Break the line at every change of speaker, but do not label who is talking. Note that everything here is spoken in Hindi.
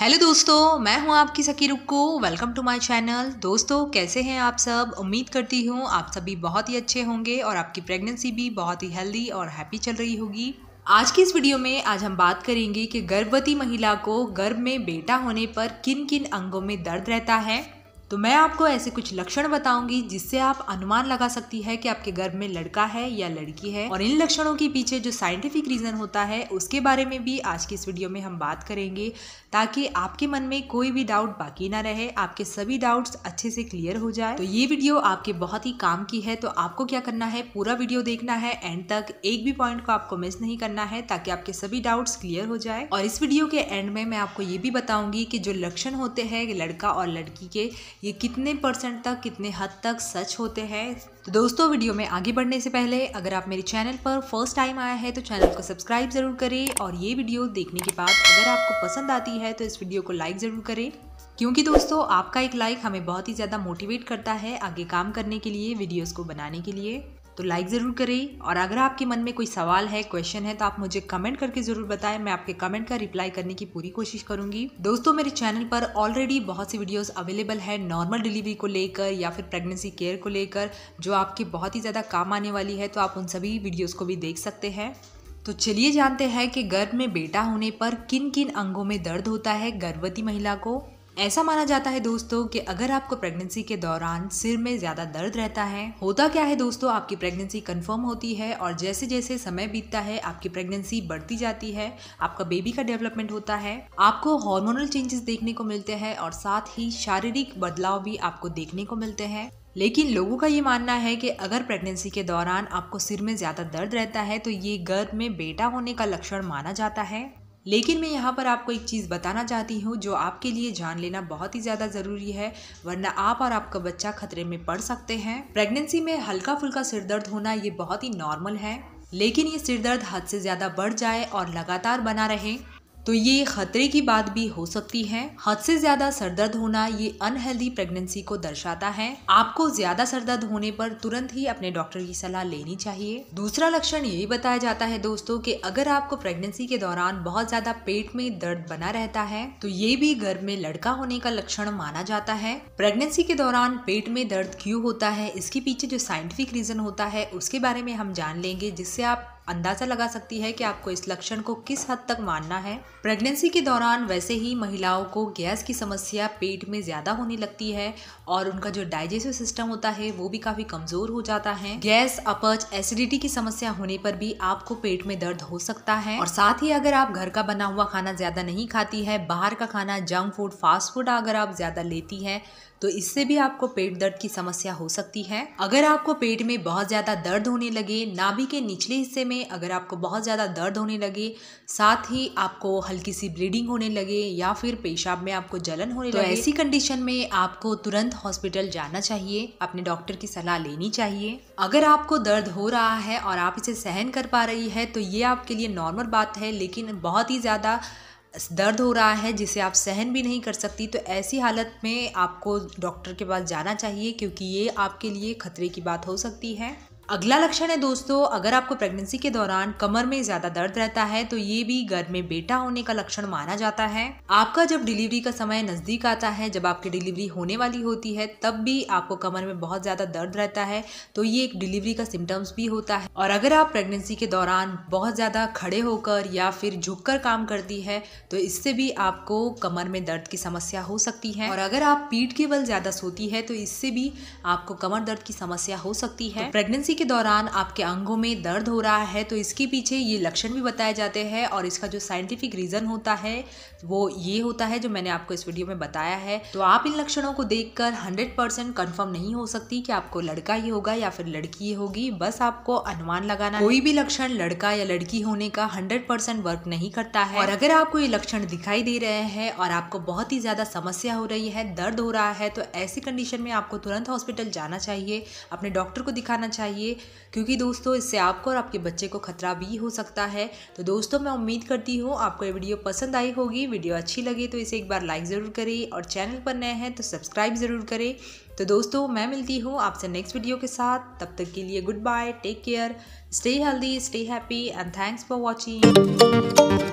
हेलो दोस्तों मैं हूं आपकी सकीरुक को वेलकम टू माय चैनल दोस्तों कैसे हैं आप सब उम्मीद करती हूं आप सभी बहुत ही अच्छे होंगे और आपकी प्रेगनेंसी भी बहुत ही हेल्दी और हैप्पी चल रही होगी आज की इस वीडियो में आज हम बात करेंगे कि गर्भवती महिला को गर्भ में बेटा होने पर किन किन अंगों में दर्द रहता है तो मैं आपको ऐसे कुछ लक्षण बताऊंगी जिससे आप अनुमान लगा सकती है कि आपके गर्भ में लड़का है या लड़की है और इन लक्षणों के पीछे जो साइंटिफिक रीज़न होता है उसके बारे में भी आज की इस वीडियो में हम बात करेंगे ताकि आपके मन में कोई भी डाउट बाकी ना रहे आपके सभी डाउट्स अच्छे से क्लियर हो जाए तो ये वीडियो आपके बहुत ही काम की है तो आपको क्या करना है पूरा वीडियो देखना है एंड तक एक भी पॉइंट को आपको मिस नहीं करना है ताकि आपके सभी डाउट्स क्लियर हो जाए और इस वीडियो के एंड में मैं आपको ये भी बताऊंगी कि जो लक्षण होते हैं लड़का और लड़की के ये कितने परसेंट तक कितने हद तक सच होते हैं तो दोस्तों वीडियो में आगे बढ़ने से पहले अगर आप मेरे चैनल पर फर्स्ट टाइम आया है तो चैनल को सब्सक्राइब ज़रूर करें और ये वीडियो देखने के बाद अगर आपको पसंद आती है तो इस वीडियो को लाइक ज़रूर करें क्योंकि दोस्तों आपका एक लाइक हमें बहुत ही ज़्यादा मोटिवेट करता है आगे काम करने के लिए वीडियोज़ को बनाने के लिए तो लाइक ज़रूर करें और अगर आपके मन में कोई सवाल है क्वेश्चन है तो आप मुझे कमेंट करके ज़रूर बताएं मैं आपके कमेंट का रिप्लाई करने की पूरी कोशिश करूंगी दोस्तों मेरे चैनल पर ऑलरेडी बहुत सी वीडियोस अवेलेबल है नॉर्मल डिलीवरी को लेकर या फिर प्रेगनेंसी केयर को लेकर जो आपके बहुत ही ज़्यादा काम आने वाली है तो आप उन सभी वीडियोज़ को भी देख सकते हैं तो चलिए जानते हैं कि गर्भ में बेटा होने पर किन किन अंगों में दर्द होता है गर्भवती महिला को ऐसा माना जाता है दोस्तों कि अगर आपको प्रेगनेंसी के दौरान सिर में ज़्यादा दर्द रहता है होता क्या है दोस्तों आपकी प्रेगनेंसी कंफर्म होती है और जैसे जैसे समय बीतता है आपकी प्रेगनेंसी बढ़ती जाती है आपका बेबी का डेवलपमेंट होता है आपको हार्मोनल चेंजेस देखने को मिलते हैं और साथ ही शारीरिक बदलाव भी आपको देखने को मिलते हैं लेकिन लोगों का ये मानना है कि अगर प्रेगनेंसी के दौरान आपको सिर में ज़्यादा दर्द रहता है तो ये गर्भ में बेटा होने का लक्षण माना जाता है लेकिन मैं यहाँ पर आपको एक चीज़ बताना चाहती हूँ जो आपके लिए जान लेना बहुत ही ज़्यादा ज़रूरी है वरना आप और आपका बच्चा खतरे में पड़ सकते हैं प्रेगनेंसी में हल्का फुल्का सिरदर्द होना ये बहुत ही नॉर्मल है लेकिन ये सिरदर्द हद से ज़्यादा बढ़ जाए और लगातार बना रहे तो ये खतरे की बात भी हो सकती है हद से ज्यादा सरदर्द होना ये अनहेल्दी प्रेगनेंसी को दर्शाता है आपको ज्यादा सरदर्द होने पर तुरंत ही अपने डॉक्टर की सलाह लेनी चाहिए दूसरा लक्षण ये बताया जाता है दोस्तों कि अगर आपको प्रेगनेंसी के दौरान बहुत ज्यादा पेट में दर्द बना रहता है तो ये भी गर्भ में लड़का होने का लक्षण माना जाता है प्रेगनेंसी के दौरान पेट में दर्द क्यों होता है इसके पीछे जो साइंटिफिक रीजन होता है उसके बारे में हम जान लेंगे जिससे आप अंदाजा लगा सकती है कि आपको इस लक्षण को किस हद तक मानना है प्रेगनेंसी के दौरान वैसे ही महिलाओं को गैस की समस्या पेट में ज़्यादा होने लगती है और उनका जो डाइजेस्टिव सिस्टम होता है वो भी काफ़ी कमज़ोर हो जाता है गैस अपच एसिडिटी की समस्या होने पर भी आपको पेट में दर्द हो सकता है और साथ ही अगर आप घर का बना हुआ खाना ज़्यादा नहीं खाती है बाहर का खाना जंक फूड फास्ट फूड अगर आप ज़्यादा लेती है तो इससे भी आपको पेट दर्द की समस्या हो सकती है अगर आपको पेट में बहुत ज़्यादा दर्द होने लगे नाभि के निचले हिस्से में अगर आपको बहुत ज़्यादा दर्द होने लगे साथ ही आपको हल्की सी ब्लीडिंग होने लगे या फिर पेशाब में आपको जलन होने तो लगे ऐसी कंडीशन में आपको तुरंत हॉस्पिटल जाना चाहिए अपने डॉक्टर की सलाह लेनी चाहिए अगर आपको दर्द हो रहा है और आप इसे सहन कर पा रही है तो ये आपके लिए नॉर्मल बात है लेकिन बहुत ही ज़्यादा दर्द हो रहा है जिसे आप सहन भी नहीं कर सकती तो ऐसी हालत में आपको डॉक्टर के पास जाना चाहिए क्योंकि ये आपके लिए खतरे की बात हो सकती है अगला लक्षण है दोस्तों अगर आपको प्रेगनेंसी के दौरान कमर में ज्यादा दर्द रहता है तो ये भी घर में बेटा होने का लक्षण माना जाता है आपका जब डिलीवरी का समय नजदीक आता है जब आपकी डिलीवरी होने वाली होती है तब भी आपको कमर में बहुत ज्यादा दर्द रहता है तो ये एक डिलीवरी का सिम्टम्स भी होता है और अगर आप प्रेगनेंसी के दौरान बहुत ज्यादा खड़े होकर या फिर झुक कर काम करती है तो इससे भी आपको कमर में दर्द की समस्या हो सकती है और अगर आप पीठ के बल ज्यादा सोती है तो इससे भी आपको कमर दर्द की समस्या हो सकती है प्रेगनेंसी तो प्रेगनेंसी के दौरान आपके अंगों में दर्द हो रहा है तो इसके पीछे ये लक्षण भी बताए जाते हैं और इसका जो साइंटिफिक रीज़न होता है वो ये होता है जो मैंने आपको इस वीडियो में बताया है तो आप इन लक्षणों को देखकर 100 परसेंट कन्फर्म नहीं हो सकती कि आपको लड़का ही होगा या फिर लड़की ही होगी बस आपको अनुमान लगाना कोई भी लक्षण लड़का या लड़की होने का हंड्रेड वर्क नहीं करता है और अगर आपको ये लक्षण दिखाई दे रहे हैं और आपको बहुत ही ज़्यादा समस्या हो रही है दर्द हो रहा है तो ऐसी कंडीशन में आपको तुरंत हॉस्पिटल जाना चाहिए अपने डॉक्टर को दिखाना चाहिए चाहिए क्योंकि दोस्तों इससे आपको और आपके बच्चे को खतरा भी हो सकता है तो दोस्तों मैं उम्मीद करती हूँ आपको ये वीडियो पसंद आई होगी वीडियो अच्छी लगे तो इसे एक बार लाइक ज़रूर करें और चैनल पर नए हैं तो सब्सक्राइब ज़रूर करें तो दोस्तों मैं मिलती हूँ आपसे नेक्स्ट वीडियो के साथ तब तक के लिए good bye take care stay healthy stay happy and thanks for watching